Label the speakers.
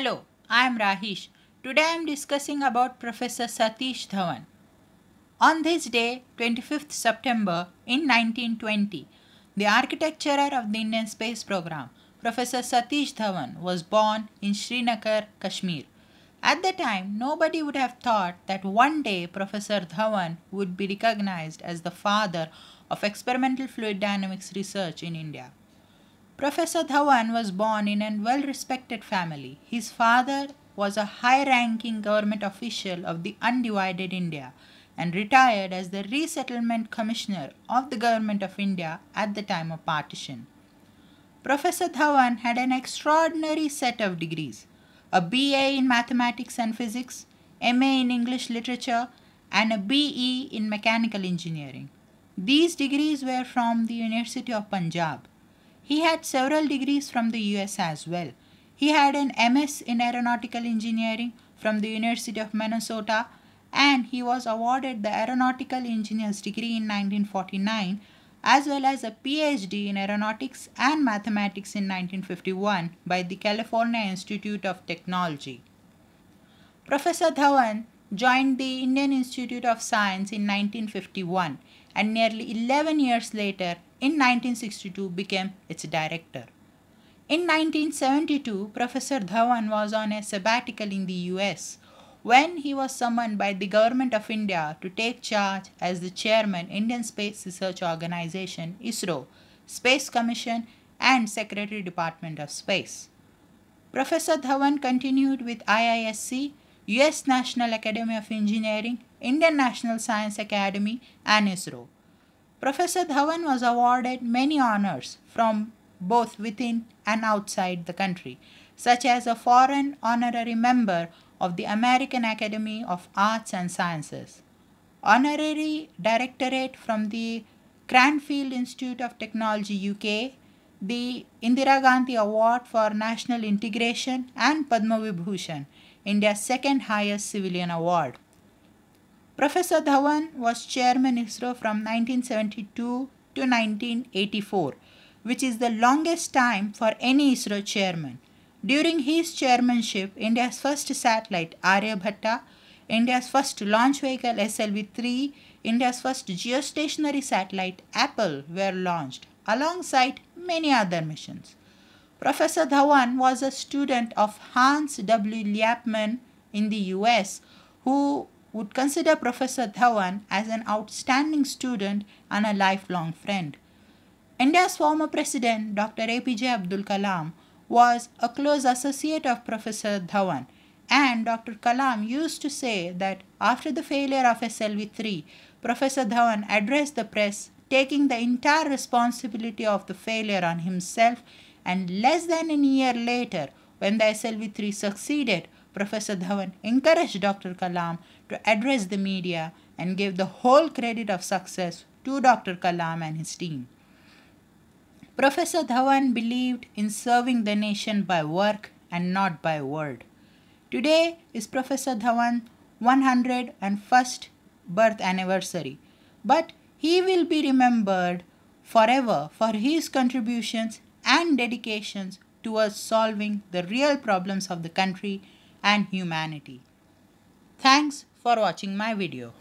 Speaker 1: Hello, I am Rahish. Today I am discussing about Professor Satish Dhawan. On this day, 25th September in 1920, the architecturer of the Indian Space Program, Professor Satish Dhawan, was born in Srinagar, Kashmir. At the time, nobody would have thought that one day Professor Dhawan would be recognized as the father of experimental fluid dynamics research in India. Professor Dhawan was born in a well respected family. His father was a high ranking government official of the undivided India and retired as the resettlement commissioner of the government of India at the time of partition. Professor Dhawan had an extraordinary set of degrees a BA in mathematics and physics, MA in English literature, and a BE in mechanical engineering. These degrees were from the University of Punjab. He had several degrees from the US as well. He had an MS in Aeronautical Engineering from the University of Minnesota and he was awarded the Aeronautical Engineer's degree in 1949 as well as a PhD in Aeronautics and Mathematics in 1951 by the California Institute of Technology. Professor Dhawan joined the Indian Institute of Science in 1951 and nearly 11 years later in 1962 became its director. In 1972, Professor Dhawan was on a sabbatical in the US when he was summoned by the government of India to take charge as the chairman Indian Space Research Organization ISRO, Space Commission and Secretary Department of Space. Professor Dhawan continued with IISC, US National Academy of Engineering, Indian National Science Academy and ISRO. Professor Dhawan was awarded many honors from both within and outside the country, such as a foreign honorary member of the American Academy of Arts and Sciences, honorary directorate from the Cranfield Institute of Technology UK, the Indira Gandhi Award for National Integration and Padma Vibhushan, India's second highest civilian award. Professor Dhawan was chairman ISRO from 1972 to 1984, which is the longest time for any ISRO chairman. During his chairmanship, India's first satellite Aryabhatta, India's first launch vehicle SLV-3, India's first geostationary satellite Apple were launched alongside many other missions. Professor Dhawan was a student of Hans W. Liapman in the US who would consider Professor Dhawan as an outstanding student and a lifelong friend. India's former president, Dr. APJ Abdul Kalam, was a close associate of Professor Dhawan, and Dr. Kalam used to say that after the failure of SLV 3, Professor Dhawan addressed the press, taking the entire responsibility of the failure on himself, and less than a year later, when the SLV 3 succeeded, Professor Dhawan encouraged Dr. Kalam to address the media and gave the whole credit of success to Dr. Kalam and his team. Professor Dhawan believed in serving the nation by work and not by word. Today is Professor Dhawan's 101st birth anniversary, but he will be remembered forever for his contributions and dedications towards solving the real problems of the country and humanity. Thanks for watching my video.